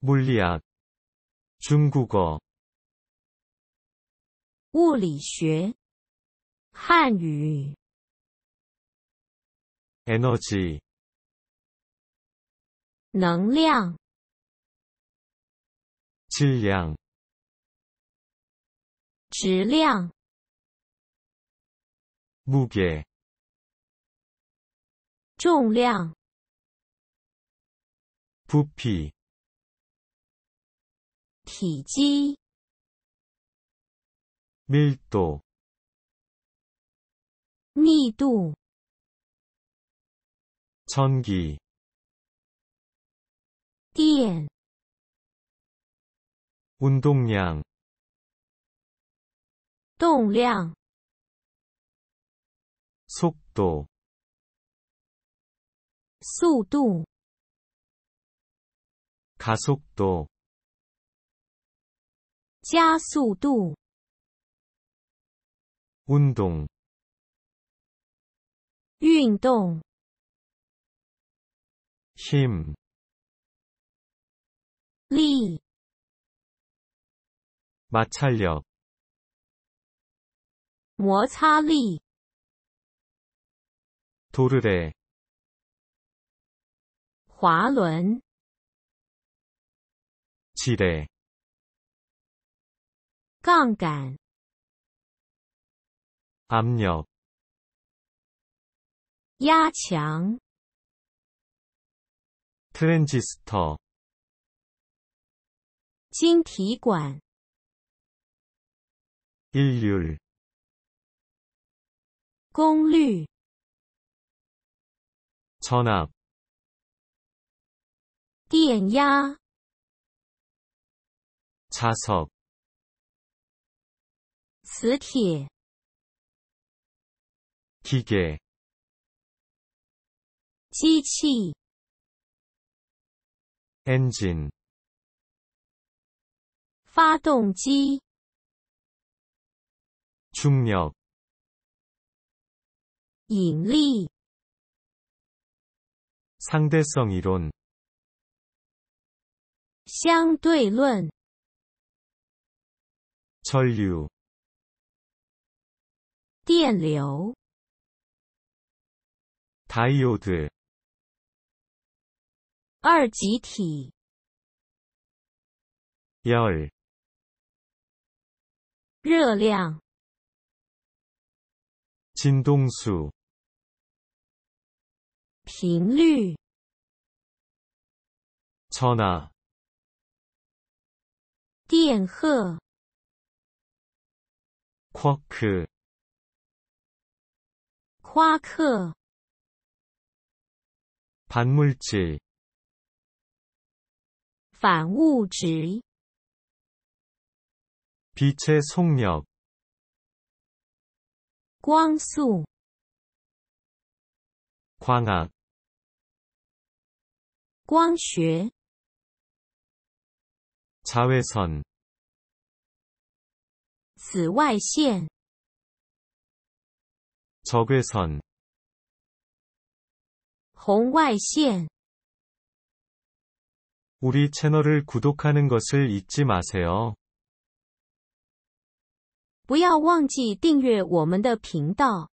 물리학 중국어 物理学 한유 에너지 能量 질량 质量 무게 重量 부피 体积 밀도 密度 전기 电 운동량 动量 속도 速度 가속도 加速度。운 동， 运动。 힘， 力。마찰 력， 摩擦力。돌 대， 滑轮。치 대。 杠杆 압력压强 트랜지스터 晶体管 일률 功率 전압 电压 자석 磁铁 기계 机器 엔진 发动机 중력 引力 상대성 이론 相对论 전류 电流 다이오드 二极体열热量 진동수 频率 전화 电荷 쿼크 화크 반물질 반物질 빛의 속력 광수 광학 광学 자외선 紫外线 적외선 红外线 우리 채널을 구독하는 것을 잊지 마세요. 不要忘记订阅我们的频道。